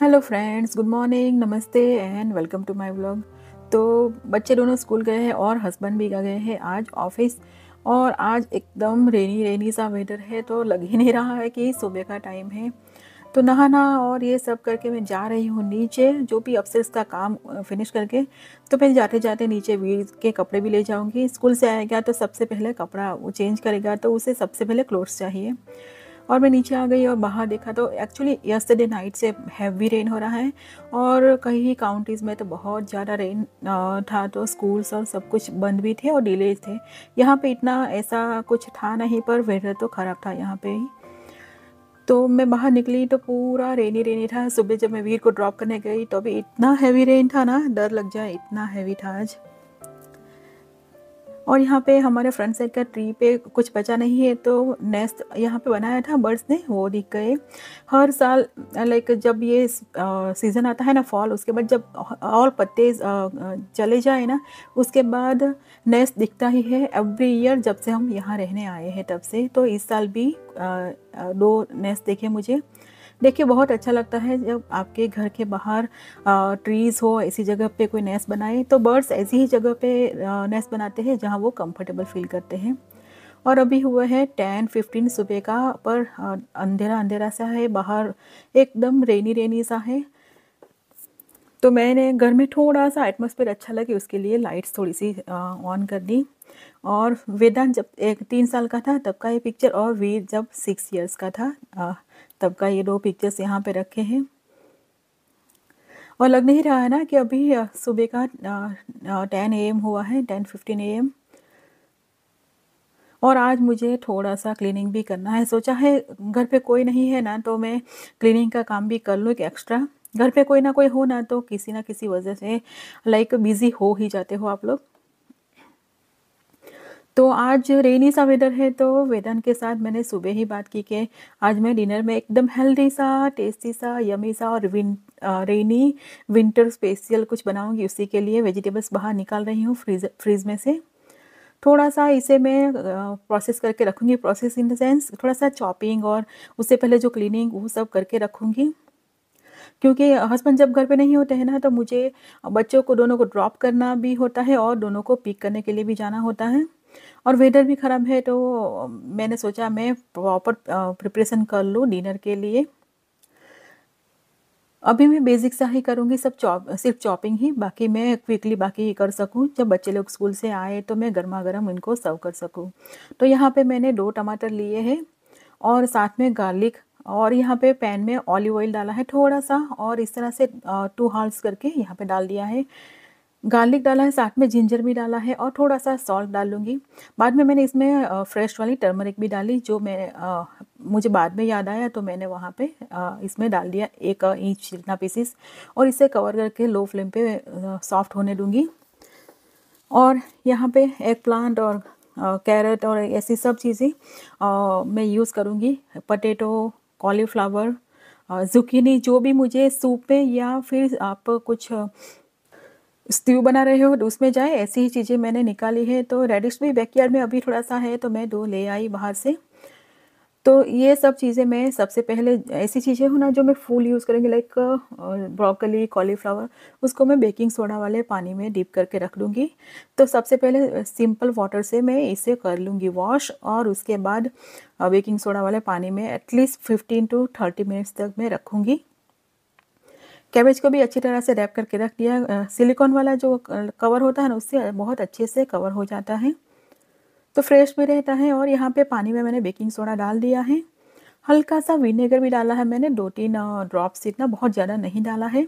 hello friends good morning नमस्ते and welcome to my vlog तो बच्चे दोनों स्कूल गए हैं और हस्बैंड भी गए हैं आज ऑफिस और आज एकदम रेनी रेनी सा वेदर है तो लग ही नहीं रहा है कि सुबह का टाइम है तो नहाना और ये सब करके मैं जा रही हूँ नीचे जो भी अपसेस का काम फिनिश करके तो मैं जाते जाते नीचे वीर के कपड़े भी ले जाऊँगी स्कूल से आएगा तो सबसे पहले कपड़ा वो चेंज करेगा तो उसे सबसे पहले क्लोथ्स चाहिए और मैं नीचे आ गई और बाहर देखा तो एक्चुअली यस्टरडे नाइट से हैवी रेन हो रहा है और कहीं ही काउंटीज़ में तो बहुत ज़्यादा रेन था तो स्कूल्स और सब कुछ बंद भी थे और डिलेज थे यहाँ पे इतना ऐसा कुछ था नहीं पर वेदर तो ख़राब था यहाँ पे ही तो मैं बाहर निकली तो पूरा रेनी रेनी था सुबह जब मैं वीर को ड्रॉप करने गई तो अभी इतना हैवी रेन था ना डर लग जाए इतना हैवी था आज और यहाँ पे हमारे फ्रंट साइड का ट्री पे कुछ बचा नहीं है तो नेस्ट यहाँ पे बनाया था बर्ड्स ने वो दिख गए हर साल लाइक जब ये सीज़न आता है ना फॉल उसके बाद जब और पत्ते चले जाए ना उसके बाद नेस्ट दिखता ही है एवरी ईयर जब से हम यहाँ रहने आए हैं तब से तो इस साल भी दो नेस्ट देखे मुझे देखिए बहुत अच्छा लगता है जब आपके घर के बाहर ट्रीज़ हो ऐसी जगह पे कोई नेस्ट बनाए तो बर्ड्स ऐसी ही जगह पे नेस्ट बनाते हैं जहाँ वो कंफर्टेबल फील करते हैं और अभी हुआ है टेन फिफ्टीन सुबह का पर अंधेरा अंधेरा सा है बाहर एकदम रेनी रेनी सा है तो मैंने घर में थोड़ा सा एटमोसफेयर अच्छा लगे उसके लिए लाइट्स थोड़ी सी ऑन कर दी और वेदांत जब एक तीन साल का था तब का ये पिक्चर और वीर जब सिक्स इयर्स का था तब का ये दो पिक्चर्स यहाँ पे रखे हैं और लग नहीं रहा है ना कि अभी सुबह का टेन ए एम हुआ है टेन फिफ्टीन ए एम और आज मुझे थोड़ा सा क्लीनिंग भी करना है सोचा है घर पे कोई नहीं है ना तो मैं क्लीनिंग का काम भी कर लूँ एक एक्स्ट्रा घर पे कोई ना कोई हो ना तो किसी ना किसी वजह से लाइक बिज़ी हो ही जाते हो आप लोग तो आज रेनी सा वेदर है तो वेदन के साथ मैंने सुबह ही बात की कि आज मैं डिनर में एकदम हेल्दी सा टेस्टी सा यमी सा और विन रेनी विंटर स्पेशल कुछ बनाऊंगी उसी के लिए वेजिटेबल्स बाहर निकाल रही हूँ फ्रीज फ्रीज में से थोड़ा सा इसे मैं प्रोसेस करके रखूँगी प्रोसेस इन द सेंस थोड़ा सा चॉपिंग और उससे पहले जो क्लीनिंग वो सब करके रखूँगी क्योंकि हस्बैंड जब घर पे नहीं होते हैं ना तो मुझे बच्चों को दोनों को ड्रॉप करना भी होता है और दोनों को पिक करने के लिए भी जाना होता है और वेदर भी ख़राब है तो मैंने सोचा मैं प्रॉपर प्रिपरेशन कर लूँ डिनर के लिए अभी मैं बेसिक सा ही करूँगी सब चॉप सिर्फ चॉपिंग ही बाकी मैं क्विकली बाकी ही कर सकूँ जब बच्चे लोग स्कूल से आए तो मैं गर्मा गर्म इनको सर्व कर सकूँ तो यहाँ पे मैंने दो टमाटर लिए हैं और साथ में गार्लिक और यहाँ पे पैन में ऑलिव ऑयल डाला है थोड़ा सा और इस तरह से टू हाल्स करके यहाँ पे डाल दिया है गार्लिक डाला है साथ में जिंजर भी डाला है और थोड़ा सा सॉल्ट डाल लूँगी बाद में मैंने इसमें फ्रेश वाली टर्मरिक भी डाली जो मैं मुझे बाद में याद आया तो मैंने वहाँ पे इसमें डाल दिया एक इंच जितना पीसीस और इसे कवर करके लो फ्लेम पे सॉफ्ट होने दूँगी और यहाँ पे एग प्लांट और कैरेट और ऐसी सब चीज़ें मैं यूज़ करूँगी पटेटो कॉलीफ्लावर जुकीनी जो भी मुझे सूप में या फिर आप कुछ स्ट्यू बना रहे हो तो उसमें जाए ऐसी ही चीज़ें मैंने निकाली है तो रेडिश भी बैकयार्ड में अभी थोड़ा सा है तो मैं दो ले आई बाहर से तो ये सब चीज़ें मैं सबसे पहले ऐसी चीज़ें हूँ ना जो मैं फूल यूज़ करेंगे लाइक ब्रोकली कॉलीफ्लावर उसको मैं बेकिंग सोडा वाले पानी में डीप करके रख लूँगी तो सबसे पहले सिंपल वाटर से मैं इसे कर लूँगी वॉश और उसके बाद बेकिंग सोडा वाले पानी में at least fifteen to thirty minutes तक मैं रखूँगी कैबेज को भी अच्छी तरह से रैप करके रख दिया सिलिकॉन वाला जो कवर होता है ना उससे बहुत अच्छे से कवर हो जाता है तो फ्रेश भी रहता है और यहाँ पे पानी में मैंने बेकिंग सोडा डाल दिया है हल्का सा विनेगर भी डाला है मैंने दो तीन ड्रॉप्स इतना बहुत ज़्यादा नहीं डाला है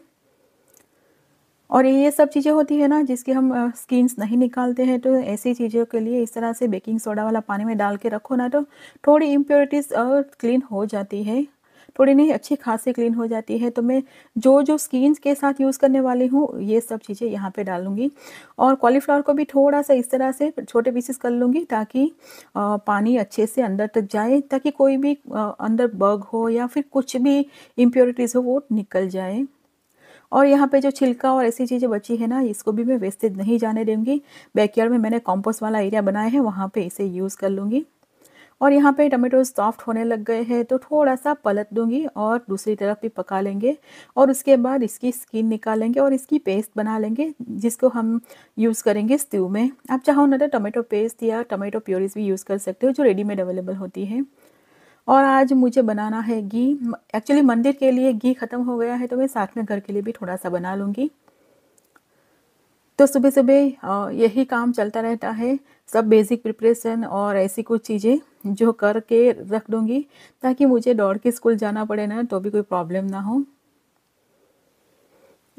और ये सब चीज़ें होती है ना जिसकी हम स्किन्स नहीं निकालते हैं तो ऐसी चीज़ों के लिए इस तरह से बेकिंग सोडा वाला पानी में डाल के रखो ना तो थोड़ी इम्प्योरिटीज़ और क्लीन हो जाती है थोड़ी नहीं अच्छी खासी क्लीन हो जाती है तो मैं जो जो स्किन के साथ यूज़ करने वाली हूँ ये सब चीज़ें यहाँ पे डालूँगी और कॉलीफ्लावर को भी थोड़ा सा इस तरह से छोटे पीसेस कर लूँगी ताकि पानी अच्छे से अंदर तक जाए ताकि कोई भी अंदर बग हो या फिर कुछ भी इम्प्योरिटीज़ हो वो निकल जाए और यहाँ पे जो छिलका और ऐसी चीज़ें बची है ना इसको भी मैं वेस्टेज नहीं जाने दूँगी बैकयार्ड में मैंने कॉम्पोस्ट वाला एरिया बनाया है वहाँ पे इसे यूज़ कर लूँगी और यहाँ पे टमेटो सॉफ्ट होने लग गए हैं तो थोड़ा सा पलट दूंगी और दूसरी तरफ भी पका लेंगे और उसके बाद इसकी स्किन निकालेंगे और इसकी पेस्ट बना लेंगे जिसको हम यूज़ करेंगे स्ट्यू में आप चाहो ना तो टमेटो पेस्ट या टमेटो प्योरीज भी यूज़ कर सकते हो जो रेडीमेड अवेलेबल होती है और आज मुझे बनाना है घी एक्चुअली मंदिर के लिए घी ख़त्म हो गया है तो मैं साथ में घर के लिए भी थोड़ा सा बना लूँगी तो सुबह सुबह यही काम चलता रहता है सब बेसिक प्रिपरेशन और ऐसी कुछ चीज़ें जो करके रख दूँगी ताकि मुझे दौड़ के स्कूल जाना पड़े ना तो भी कोई प्रॉब्लम ना हो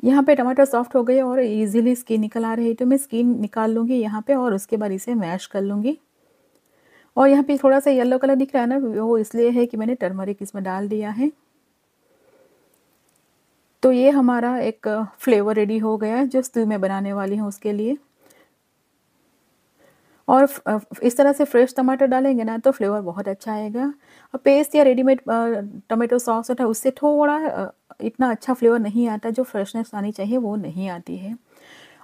यहाँ पे टमाटर सॉफ्ट हो गए और इजीली स्किन निकल आ रही है तो मैं स्किन निकाल लूँगी यहाँ पे और उसके बाद इसे मैश कर लूँगी और यहाँ पे थोड़ा सा येलो कलर दिख रहा है ना वो इसलिए है कि मैंने टर्मरिक इसमें डाल दिया है तो ये हमारा एक फ्लेवर रेडी हो गया है जो स्टू में बनाने वाली हूँ उसके लिए और इस तरह से फ्रेश टमाटर डालेंगे ना तो फ्लेवर बहुत अच्छा आएगा और पेस्ट या रेडीमेड टमाटो सॉस होता है उससे थोड़ा इतना अच्छा फ्लेवर नहीं आता जो फ्रेशनेस आनी चाहिए वो नहीं आती है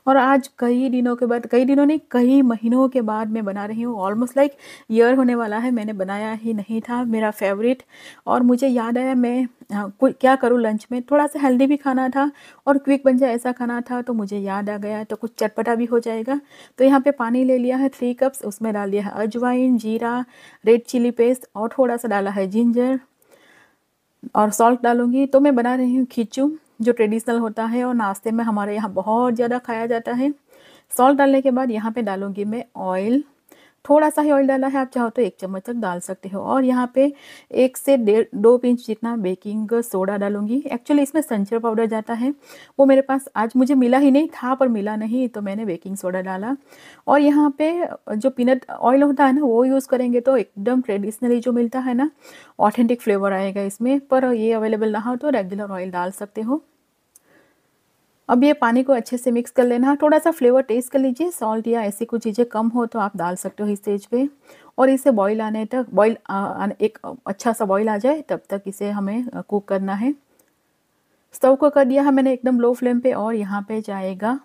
और आज कई दिनों के बाद कई दिनों नहीं कई महीनों के बाद मैं बना रही हूँ ऑलमोस्ट लाइक ईयर होने वाला है मैंने बनाया ही नहीं था मेरा फेवरेट और मुझे याद आया मैं हाँ, क्या करूँ लंच में थोड़ा सा हेल्दी भी खाना था और क्विक बन जाए ऐसा खाना था तो मुझे याद आ गया तो कुछ चटपटा भी हो जाएगा तो यहाँ पर पानी ले लिया है थ्री कप्स उसमें डाल दिया है अजवाइन जीरा रेड चिली पेस्ट और थोड़ा सा डाला है जिंजर और सॉल्ट डालूंगी तो मैं बना रही हूँ खींचू जो ट्रेडिशनल होता है और नाश्ते में हमारे यहाँ बहुत ज़्यादा खाया जाता है सॉल्ट डालने के बाद यहाँ पे डालूंगी मैं ऑयल थोड़ा सा ही ऑयल डाला है आप चाहो तो एक चम्मच तक डाल सकते हो और यहाँ पे एक से डेढ़ दो पिंच जितना बेकिंग सोडा डालूंगी एक्चुअली इसमें संचर पाउडर जाता है वो मेरे पास आज मुझे मिला ही नहीं था पर मिला नहीं तो मैंने बेकिंग सोडा डाला और यहाँ पे जो पीनट ऑयल होता है ना वो यूज़ करेंगे तो एकदम ट्रेडिशनली जो मिलता है ना ऑथेंटिक फ्लेवर आएगा इसमें पर ये अवेलेबल ना हो तो रेगुलर ऑयल डाल सकते हो अब ये पानी को अच्छे से मिक्स कर लेना थोड़ा सा फ्लेवर टेस्ट कर लीजिए सॉल्ट या ऐसी कुछ चीज़ें कम हो तो आप डाल सकते हो इस स्टेज पे और इसे बॉईल आने तक बॉईल एक अच्छा सा बॉईल आ जाए तब तक इसे हमें कुक करना है स्टोव को कर दिया है मैंने एकदम लो फ्लेम पे और यहाँ पे जाएगा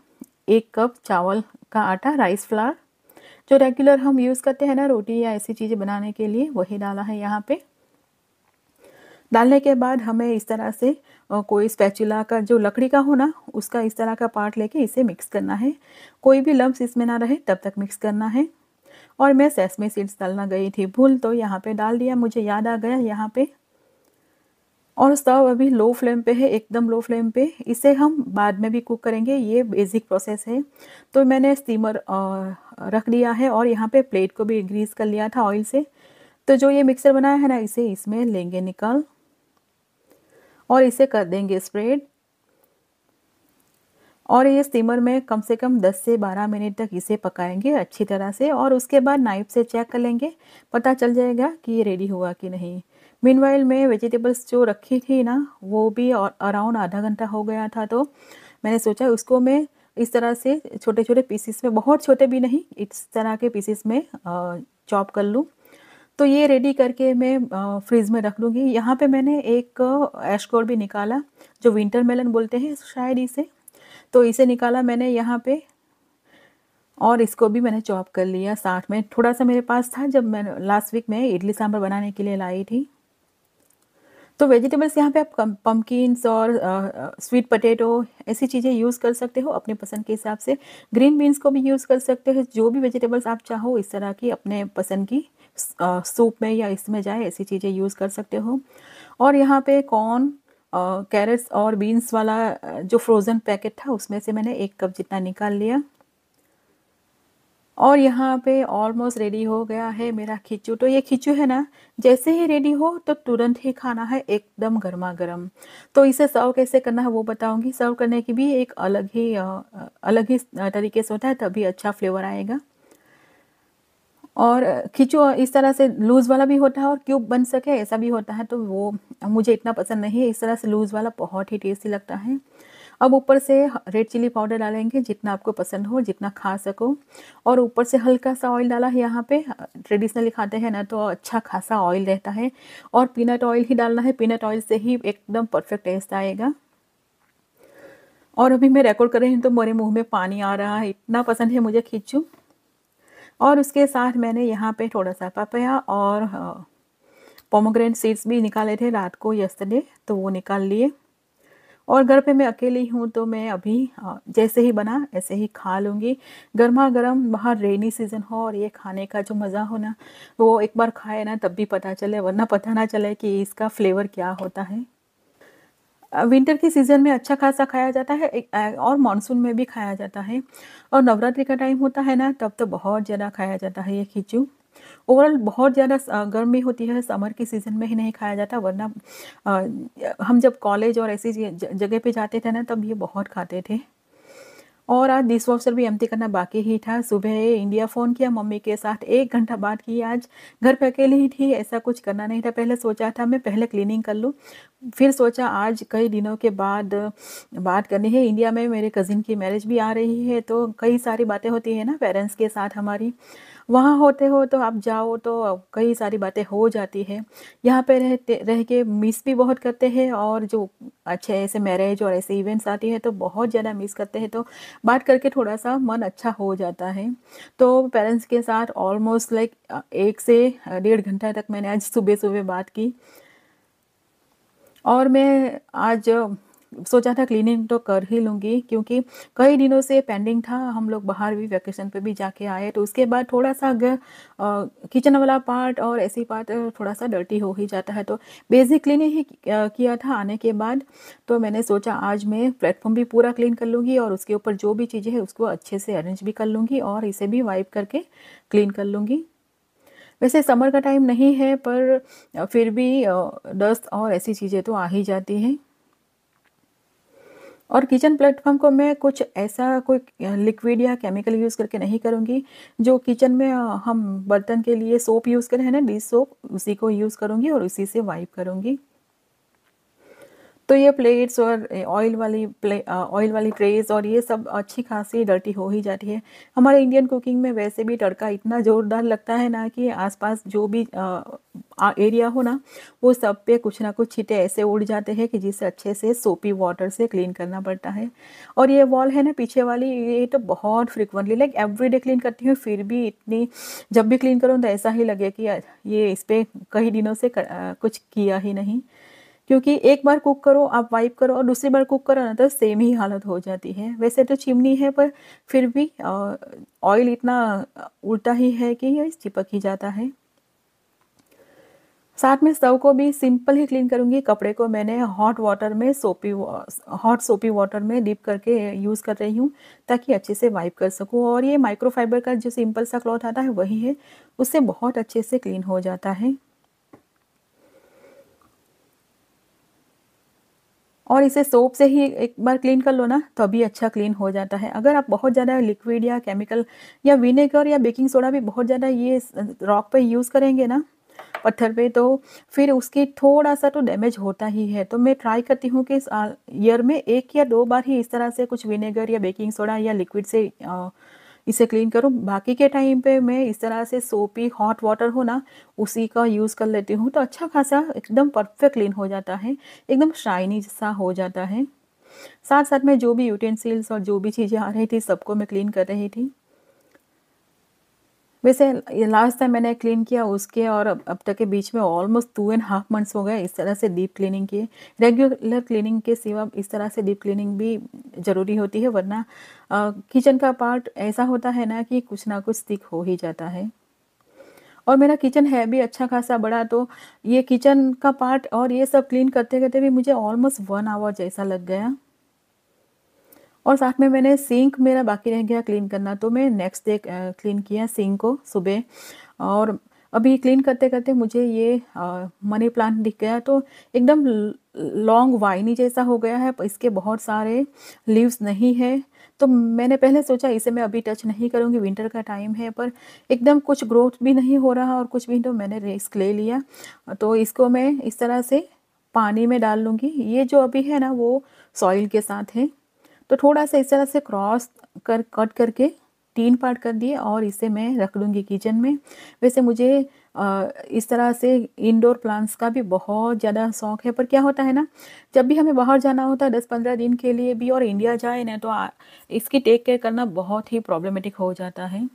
एक कप चावल का आटा राइस फ्लार जो रेगुलर हम यूज़ करते हैं ना रोटी या ऐसी चीज़ें बनाने के लिए वही डाला है यहाँ पर डालने के बाद हमें इस तरह से कोई स्पैचुला का जो लकड़ी का हो ना उसका इस तरह का पार्ट लेके इसे मिक्स करना है कोई भी लम्ब इसमें ना रहे तब तक मिक्स करना है और मैं सेसमी सीड्स डालना गई थी भूल तो यहाँ पे डाल दिया मुझे याद आ गया यहाँ पे और स्टव अभी लो फ्लेम पे है एकदम लो फ्लेम पे इसे हम बाद में भी कुक करेंगे ये बेसिक प्रोसेस है तो मैंने स्टीमर रख लिया है और यहाँ पे प्लेट को भी ग्रीस कर लिया था ऑयल से तो जो ये मिक्सर बनाया है ना इसे इसमें लेंगे निकाल और इसे कर देंगे स्प्रेड और ये स्टीमर में कम से कम 10 से 12 मिनट तक इसे पकाएंगे अच्छी तरह से और उसके बाद नाइफ से चेक कर लेंगे पता चल जाएगा कि ये रेडी हुआ कि नहीं मिनवाइल में वेजिटेबल्स जो रखी थी ना वो भी और अराउंड आधा घंटा हो गया था तो मैंने सोचा उसको मैं इस तरह से छोटे छोटे पीसीस में बहुत छोटे भी नहीं इस तरह के पीसीस में चॉप कर लूँ तो ये रेडी करके मैं फ्रिज में रख लूँगी यहाँ पे मैंने एक एशकोर भी निकाला जो विंटर मेलन बोलते हैं शायद इसे तो इसे निकाला मैंने यहाँ पे और इसको भी मैंने चॉप कर लिया साथ में थोड़ा सा मेरे पास था जब मैं लास्ट वीक मैं इडली सांभर बनाने के लिए लाई थी तो वेजिटेबल्स यहाँ पे आप पम्पकिनस और आ, स्वीट पटेटो ऐसी चीज़ें यूज़ कर सकते हो अपने पसंद के हिसाब से ग्रीन बीन्स को भी यूज़ कर सकते हो जो भी वेजिटेबल्स आप चाहो इस तरह की अपने पसंद की सूप में या इसमें जाए ऐसी चीज़ें यूज़ कर सकते हो और यहाँ पे कॉर्न कैरेट्स और बीन्स वाला जो फ्रोज़न पैकेट था उसमें से मैंने एक कप जितना निकाल लिया और यहाँ पे ऑलमोस्ट रेडी हो गया है मेरा खिचू तो ये खिचू है ना जैसे ही रेडी हो तो तुरंत ही खाना है एकदम गर्मा गर्म तो इसे सर्व कैसे करना है वो बताऊंगी सर्व करने की भी एक अलग ही अलग ही तरीके से होता है तभी अच्छा फ्लेवर आएगा और खींचो इस तरह से लूज़ वाला भी होता है और क्यूब बन सके ऐसा भी होता है तो वो मुझे इतना पसंद नहीं है इस तरह से लूज़ वाला बहुत ही टेस्टी लगता है अब ऊपर से रेड चिली पाउडर डालेंगे जितना आपको पसंद हो जितना खा सको और ऊपर से हल्का सा ऑयल डाला है यहाँ पे ट्रेडिशनली खाते हैं ना तो अच्छा खासा ऑयल रहता है और पीनट ऑयल ही डालना है पीनट ऑयल से ही एकदम परफेक्ट टेस्ट आएगा और अभी मैं रिकॉर्ड कर रही हूँ तो मेरे मुंह में पानी आ रहा है इतना पसंद है मुझे खिंचू और उसके साथ मैंने यहाँ पे थोड़ा सा पपया और पोमोग्रेन सीड्स भी निकाले थे रात को यस्टरडे तो वो निकाल लिए और घर पे मैं अकेली हूँ तो मैं अभी जैसे ही बना ऐसे ही खा लूँगी गर्मा गर्म बाहर रेनी सीज़न हो और ये खाने का जो मज़ा हो ना वो एक बार खाए ना तब भी पता चले वरना पता ना चले कि इसका फ्लेवर क्या होता है विंटर के सीज़न में अच्छा खासा खाया जाता है और मानसून में भी खाया जाता है और नवरात्रि का टाइम होता है ना तब तो बहुत ज़्यादा खाया जाता है ये खिचू ओवरऑल बहुत ज़्यादा गर्मी होती है समर के सीज़न में ही नहीं खाया जाता वरना हम जब कॉलेज और ऐसी जगह पे जाते थे ना तब ये बहुत खाते थे और आज दिस अवसर भी अमती करना बाकी ही था सुबह इंडिया फ़ोन किया मम्मी के साथ एक घंटा बात की आज घर पे अकेले ही थी ऐसा कुछ करना नहीं था पहले सोचा था मैं पहले क्लीनिंग कर लूँ फिर सोचा आज कई दिनों के बाद बात करनी है इंडिया में मेरे कज़िन की मैरिज भी आ रही है तो कई सारी बातें होती है ना पेरेंट्स के साथ हमारी वहाँ होते हो तो आप जाओ तो कई सारी बातें हो जाती है यहाँ पे रहते रह के मिस भी बहुत करते हैं और जो अच्छे ऐसे मैरिज और ऐसे इवेंट्स आती है तो बहुत ज़्यादा मिस करते हैं तो बात करके थोड़ा सा मन अच्छा हो जाता है तो पेरेंट्स के साथ ऑलमोस्ट लाइक एक से डेढ़ घंटा तक मैंने आज सुबह सुबह बात की और मैं आज सोचा था क्लीनिंग तो कर ही लूँगी क्योंकि कई दिनों से पेंडिंग था हम लोग बाहर भी वैकेशन पे भी जाके आए तो उसके बाद थोड़ा सा अगर किचन वाला पार्ट और ऐसी पार्ट थोड़ा सा डर्टी हो ही जाता है तो बेसिक क्लीनिंग ही किया था आने के बाद तो मैंने सोचा आज मैं प्लेटफॉर्म भी पूरा क्लीन कर लूँगी और उसके ऊपर जो भी चीज़ें हैं उसको अच्छे से अरेंज भी कर लूँगी और इसे भी वाइप करके क्लीन कर लूँगी वैसे समर का टाइम नहीं है पर फिर भी डस्ट और ऐसी चीज़ें तो आ ही जाती हैं और किचन प्लेटफॉर्म को मैं कुछ ऐसा कोई लिक्विड या केमिकल यूज़ करके नहीं करूँगी जो किचन में हम बर्तन के लिए सोप यूज़ करें है ना डिश सोप उसी को यूज़ करूँगी और उसी से वाइप करूँगी तो ये प्लेट्स और ऑयल वाली प्ले ऑयल वाली ट्रेस और ये सब अच्छी खासी डर्टी हो ही जाती है हमारे इंडियन कुकिंग में वैसे भी तड़का इतना ज़ोरदार लगता है ना कि आसपास जो भी आ, आ, एरिया हो ना वो सब पे कुछ ना कुछ छीटे ऐसे उड़ जाते हैं कि जिसे अच्छे से सोपी वाटर से क्लीन करना पड़ता है और ये वॉल है ना पीछे वाली ये तो बहुत फ्रिक्वेंटली लाइक एवरीडे क्लीन करती हूँ फिर भी इतनी जब भी क्लीन करूँ तो ऐसा ही लगे कि ये इस पर कई दिनों से कर, आ, कुछ किया ही नहीं क्योंकि एक बार कुक करो आप वाइप करो और दूसरी बार कुक करो ना तो सेम ही हालत हो जाती है वैसे तो चिमनी है पर फिर भी ऑयल इतना उल्टा ही है कि यह चिपक ही जाता है साथ में स्टव को भी सिंपल ही क्लीन करूँगी कपड़े को मैंने हॉट वाटर में सोपी हॉट सोपी वाटर में डिप करके यूज़ कर रही हूँ ताकि अच्छे से वाइप कर सकूँ और ये माइक्रोफाइबर का जो सिंपल सा क्लॉथ आता है वही है उससे बहुत अच्छे से क्लीन हो जाता है और इसे सोप से ही एक बार क्लीन कर लो ना तो अभी अच्छा क्लीन हो जाता है अगर आप बहुत ज़्यादा लिक्विड या केमिकल या विनेगर या बेकिंग सोडा भी बहुत ज़्यादा ये रॉक पे यूज़ करेंगे ना पत्थर पे तो फिर उसकी थोड़ा सा तो डैमेज होता ही है तो मैं ट्राई करती हूँ कि ईयर में एक या दो बार ही इस तरह से कुछ विनेगर या बेकिंग सोडा या लिक्विड से आ, इसे क्लीन करूँ बाकी के टाइम पे मैं इस तरह से सोपी हॉट वाटर हो ना उसी का यूज़ कर लेती हूँ तो अच्छा खासा एकदम परफेक्ट क्लीन हो जाता है एकदम शाइनी सा हो जाता है साथ साथ में जो भी यूटेंसिल्स और जो भी चीज़ें आ रही थी सबको मैं क्लीन कर रही थी वैसे लास्ट टाइम मैंने क्लीन किया उसके और अब अब तक के बीच में almost two and half months हो गए इस तरह से डीप क्लीनिंग की रेगुलर क्लीनिंग के सिवा इस तरह से डीप क्लीनिंग भी ज़रूरी होती है वरना किचन का पार्ट ऐसा होता है ना कि कुछ ना कुछ स्टिक हो ही जाता है और मेरा किचन है भी अच्छा खासा बड़ा तो ये किचन का पार्ट और ये सब क्लीन करते करते भी मुझे ऑलमोस्ट वन आवर जैसा लग गया और साथ में मैंने सिंक मेरा बाकी रह गया क्लीन करना तो मैं नेक्स्ट डे क्लीन किया सिंक को सुबह और अभी क्लीन करते करते मुझे ये मनी प्लांट दिख गया तो एकदम लॉन्ग वाइनी जैसा हो गया है इसके बहुत सारे लीव्स नहीं है तो मैंने पहले सोचा इसे मैं अभी टच नहीं करूँगी विंटर का टाइम है पर एकदम कुछ ग्रोथ भी नहीं हो रहा और कुछ भी तो मैंने रिस्क ले लिया तो इसको मैं इस तरह से पानी में डाल लूँगी ये जो अभी है ना वो सॉइल के साथ है तो थोड़ा सा इस तरह से क्रॉस कर कट करके तीन पार्ट कर दिए और इसे मैं रख लूँगी किचन में वैसे मुझे इस तरह से इंडोर प्लांट्स का भी बहुत ज़्यादा शौक है पर क्या होता है ना जब भी हमें बाहर जाना होता है दस पंद्रह दिन के लिए भी और इंडिया जाए ना तो इसकी टेक केयर करना बहुत ही प्रॉब्लमेटिक हो जाता है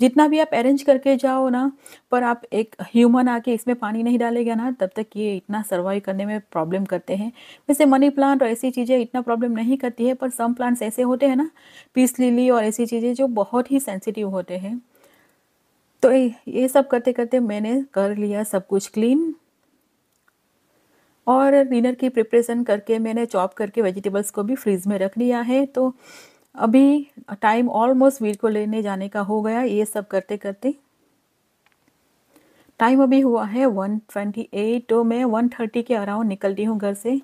जितना भी आप अरेंज करके जाओ ना पर आप एक ह्यूमन आके इसमें पानी नहीं डालेगा ना तब तक ये इतना सर्वाइव करने में प्रॉब्लम करते हैं वैसे मनी प्लांट और ऐसी चीज़ें इतना प्रॉब्लम नहीं करती है पर सम प्लांट्स ऐसे होते हैं ना पीस लिली और ऐसी चीज़ें जो बहुत ही सेंसिटिव होते हैं तो ये सब करते करते मैंने कर लिया सब कुछ क्लीन और डिनर की प्रिपरेशन करके मैंने चॉप करके वेजिटेबल्स को भी फ्रीज़ में रख लिया है तो अभी टाइम ऑलमोस्ट वीर को लेने जाने का हो गया ये सब करते करते टाइम अभी हुआ है वन ट्वेंटी एट तो मैं वन थर्टी के अराउंड निकलती हूँ घर से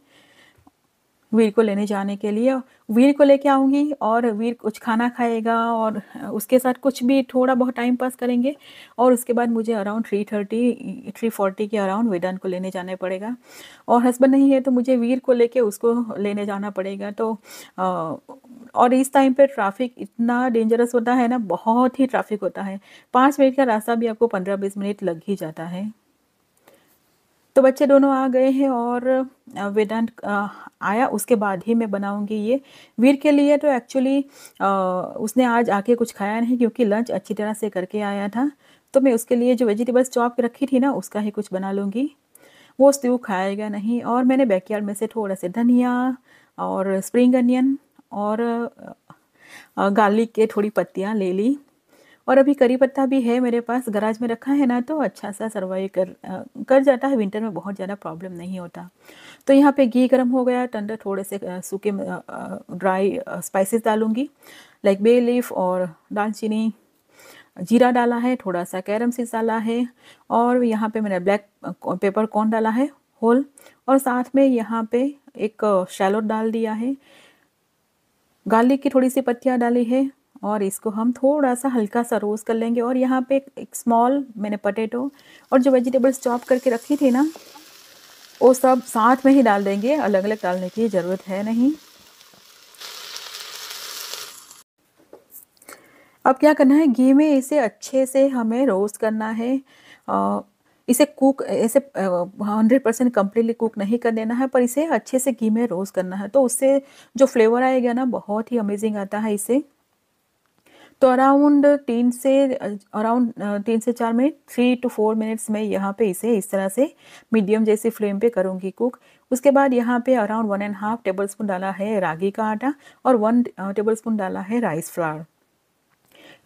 वीर को लेने जाने के लिए वीर को लेके आऊँगी और वीर कुछ खाना खाएगा और उसके साथ कुछ भी थोड़ा बहुत टाइम पास करेंगे और उसके बाद मुझे around three thirty three forty के अराउंड वेदन को लेने जाने पड़ेगा और हस्बैंड नहीं है तो मुझे वीर को लेके उसको लेने जाना पड़ेगा तो और इस टाइम पर ट्रैफिक इतना डेंजरस होता है ना बहुत ही ट्रैफिक होता है पाँच मिनट का रास्ता भी आपको पंद्रह बीस मिनट लग ही जाता है तो बच्चे दोनों आ गए हैं और वेदांत आया उसके बाद ही मैं बनाऊंगी ये वीर के लिए तो एक्चुअली उसने आज आके कुछ खाया नहीं क्योंकि लंच अच्छी तरह से करके आया था तो मैं उसके लिए जो वेजिटेबल्स चॉप रखी थी ना उसका ही कुछ बना लूँगी वो स्ट्यू खाएगा नहीं और मैंने बैकयार्ड में से थोड़ा सा धनिया और स्प्रिंग अनियन और गार्लिक के थोड़ी पत्तियाँ ले ली और अभी करी पत्ता भी है मेरे पास गराज में रखा है ना तो अच्छा सा सर्वाइव कर कर जाता है विंटर में बहुत ज़्यादा प्रॉब्लम नहीं होता तो यहाँ पे घी गर्म हो गया टंडर थोड़े से सूखे ड्राई स्पाइसेस डालूँगी लाइक बे लीफ और दालचीनी जीरा डाला है थोड़ा सा कैरम सीस डाला है और यहाँ पे मैंने ब्लैक पेपर कॉर्न डाला है होल और साथ में यहाँ पे एक शैलोट डाल दिया है गार्लिक की थोड़ी सी पत्तियाँ डाली है और इसको हम थोड़ा सा हल्का सा रोस्ट कर लेंगे और यहाँ पे एक स्मॉल मैंने पटेटो और जो वेजिटेबल्स चॉप करके रखी थी ना वो सब साथ में ही डाल देंगे अलग अलग डालने की ज़रूरत है नहीं अब क्या करना है घी में इसे अच्छे से हमें रोस्ट करना है आ, इसे कुक ऐसे हंड्रेड परसेंट कम्प्लीटली कुक नहीं कर देना है पर इसे अच्छे से घी में रोस्ट करना है तो उससे जो फ्लेवर आएगा ना बहुत ही अमेजिंग आता है इसे तो अराउंड तीन से अराउंड तीन से चार minute three to four minutes में यहाँ पे इसे इस तरह से मीडियम जैसी फ्लेम पे करूँगी कुक उसके बाद यहाँ पे around one and half tablespoon डाला है रागी का आटा और वन टेबल स्पून डाला है राइस फ्लावर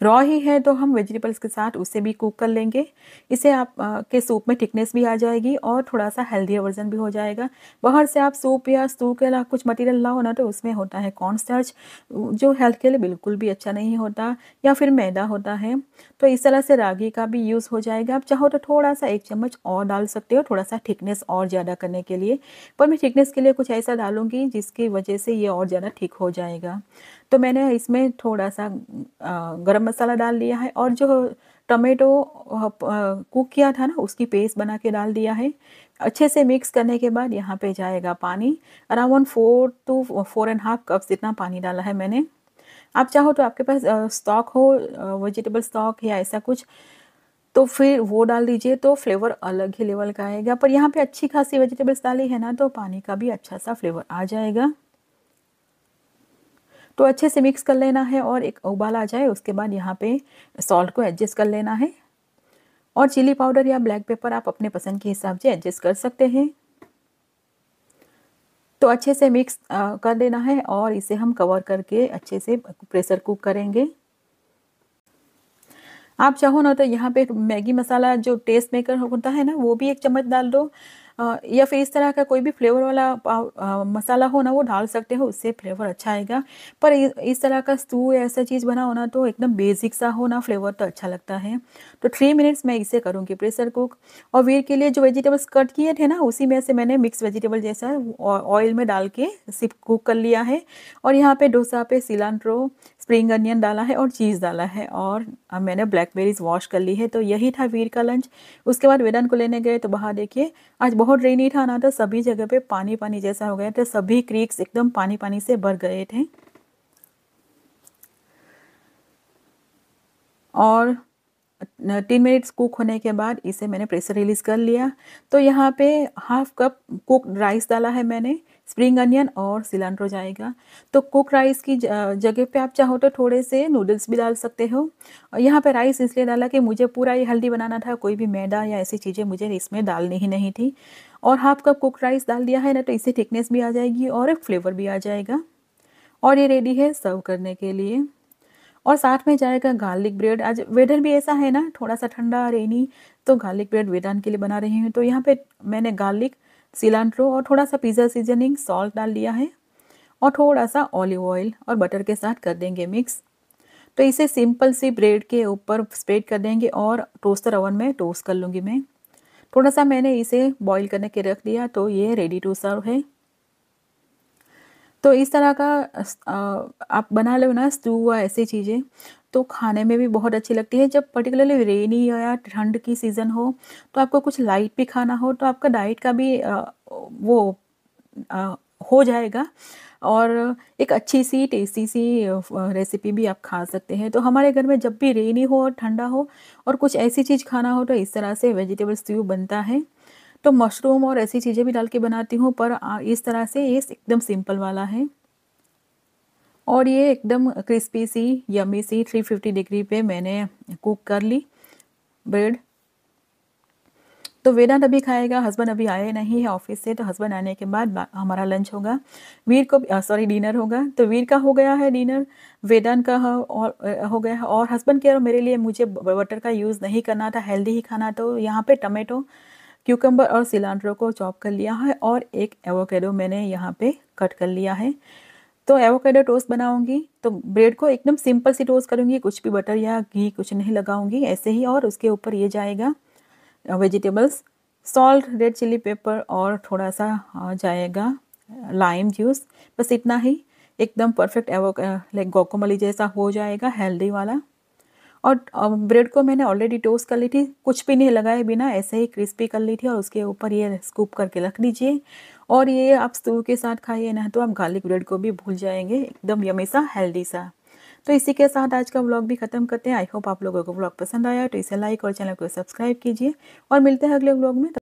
रॉ ही है तो हम वेजिटेबल्स के साथ उसे भी कुक कर लेंगे इसे आप आ, के सूप में थिकनेस भी आ जाएगी और थोड़ा सा हेल्दी वर्जन भी हो जाएगा बाहर से आप सूप या स्टू के अलावा कुछ मटेरियल लाओ ना तो उसमें होता है कॉर्न स्टार्च जो हेल्थ के लिए बिल्कुल भी अच्छा नहीं होता या फिर मैदा होता है तो इस तरह से रागी का भी यूज़ हो जाएगा आप चाहो तो थोड़ा सा एक चम्मच और डाल सकते हो थोड़ा सा थिकनेस और ज़्यादा करने के लिए पर मैं थिकनेस के लिए कुछ ऐसा डालूंगी जिसकी वजह से ये और ज़्यादा ठीक हो जाएगा तो मैंने इसमें थोड़ा सा गरम मसाला डाल दिया है और जो टमेटो कुक किया था ना उसकी पेस्ट बना के डाल दिया है अच्छे से मिक्स करने के बाद यहाँ पे जाएगा पानी around four to four and half cups जितना पानी डाला है मैंने आप चाहो तो आपके पास स्टॉक हो वेजिटेबल स्टॉक या ऐसा कुछ तो फिर वो डाल दीजिए तो फ्लेवर अलग ही लेवल का आएगा पर यहाँ पे अच्छी खासी वेजिटेबल्स डाली है ना तो पानी का भी अच्छा सा फ्लेवर आ जाएगा तो अच्छे से मिक्स कर लेना है और एक उबाल आ जाए उसके बाद यहाँ पे सॉल्ट को एडजस्ट कर लेना है और चिली पाउडर या ब्लैक पेपर आप अपने पसंद के हिसाब से एडजस्ट कर सकते हैं तो अच्छे से मिक्स कर देना है और इसे हम कवर करके अच्छे से प्रेशर कुक करेंगे आप चाहो ना तो यहाँ पे मैगी मसाला जो टेस्ट मेकर होता है ना वो भी एक चम्मच डाल दो या फिर इस तरह का कोई भी फ्लेवर वाला मसाला हो ना वो डाल सकते हो उससे फ्लेवर अच्छा आएगा पर इस तरह का स्टू ऐसा चीज़ बना होना तो एकदम बेसिक सा हो ना फ्लेवर तो अच्छा लगता है तो थ्री मिनट्स मैं इसे करूँगी प्रेशर कुक और वीर के लिए जो वेजिटेबल्स कट किए थे ना उसी में से मैंने मिक्स वेजिटेबल जैसा ऑयल में डाल के सिर्फ कुक कर लिया है और यहाँ पर डोसा पे सिलान स्प्रिंग अनियन डाला है और चीज़ डाला है और मैंने ब्लैकबेरीज वॉश कर ली है तो यही था वीर का लंच उसके बाद वेदन को लेने गए तो वहाँ देखिए आज बहुत रेनी था ना तो सभी जगह पे पानी पानी जैसा हो गया था सभी क्रीक्स एकदम पानी पानी से भर गए थे और तीन मिनट्स कुक होने के बाद इसे मैंने प्रेशर रिलीज़ कर लिया तो यहाँ पे हाफ कप कुक राइस डाला है मैंने स्प्रिंग अनियन और सिलेंड्रो जाएगा तो कुक राइस की जगह पे आप चाहो तो थोड़े से नूडल्स भी डाल सकते हो और यहाँ पे राइस इसलिए डाला कि मुझे पूरा ये हल्दी बनाना था कोई भी मैदा या ऐसी चीज़ें मुझे इसमें डालनी ही नहीं थी और हाफ कप कुक राइस डाल दिया है ना तो इससे थिकनेस भी आ जाएगी और एक फ्लेवर भी आ जाएगा और ये रेडी है सर्व करने के लिए और साथ में जाएगा गार्लिक ब्रेड आज वेदर भी ऐसा है ना थोड़ा सा ठंडा रेनी तो गार्लिक ब्रेड वेदान के लिए बना रही हूँ तो यहाँ पे मैंने गार्लिक सिलान्ट्रो और थोड़ा सा पिज़्ज़ा सीजनिंग सॉल्ट डाल दिया है और थोड़ा सा ऑलिव ऑयल और बटर के साथ कर देंगे मिक्स तो इसे सिंपल सी ब्रेड के ऊपर स्प्रेड कर देंगे और टोस्टर ओवन में टोस्ट कर लूँगी मैं थोड़ा सा मैंने इसे बॉईल करने के रख दिया तो ये रेडी टू सर्व है तो इस तरह का आप बना लो ना स्टू हुआ ऐसी चीज़ें तो खाने में भी बहुत अच्छी लगती है जब पर्टिकुलरली रेनी हो या ठंड की सीज़न हो तो आपको कुछ लाइट भी खाना हो तो आपका डाइट का भी आ, वो आ, हो जाएगा और एक अच्छी सी टेस्टी सी रेसिपी भी आप खा सकते हैं तो हमारे घर में जब भी रेनी हो और ठंडा हो और कुछ ऐसी चीज़ खाना हो तो इस तरह से वेजिटेबल स्ट्यू बनता है तो मशरूम और ऐसी चीज़ें भी डाल के बनाती हूँ पर इस तरह से ये एकदम सिंपल वाला है और ये एकदम क्रिस्पी सी यमी सी 350 डिग्री पे मैंने कुक कर ली ब्रेड तो वेदांत अभी खाएगा हस्बैंड अभी आए नहीं है ऑफिस से तो हस्बैंड आने के बाद हमारा लंच होगा वीर को सॉरी डिनर होगा तो वीर का हो गया है डिनर वेदांत का और हो गया है और हस्बैंड के और मेरे लिए मुझे बटर का यूज़ नहीं करना था हेल्दी ही खाना तो यहाँ पे टमेटो क्यूकम्बर और सिलांट्रो को चॉप कर लिया है और एक एवोकेडो मैंने यहाँ पे कट कर लिया है तो एवोकेडो टोस्ट बनाऊंगी तो ब्रेड को एकदम सिंपल सी टोस्ट करूंगी कुछ भी बटर या घी कुछ नहीं लगाऊंगी ऐसे ही और उसके ऊपर ये जाएगा vegetables salt red chili pepper और थोड़ा सा जाएगा लाइम जूस बस इतना ही एकदम परफेक्ट एवो लाइक गोकोमली जैसा हो जाएगा हेल्दी वाला और ब्रेड को मैंने ऑलरेडी टोस्ट कर ली थी कुछ भी नहीं लगाए बिना ऐसे ही क्रिस्पी कर ली थी और उसके ऊपर ये स्कूप करके रख लीजिए और ये आप स्टू के साथ खाइए ना तो आप गार्लिक ब्रेड को भी भूल जाएंगे एकदम यमी सा हेल्दी सा तो इसी के साथ आज का व्लॉग भी खत्म करते हैं आई होप आप लोगों को व्लॉग पसंद आया तो इसे लाइक और चैनल को सब्सक्राइब कीजिए और मिलते हैं अगले व्लॉग में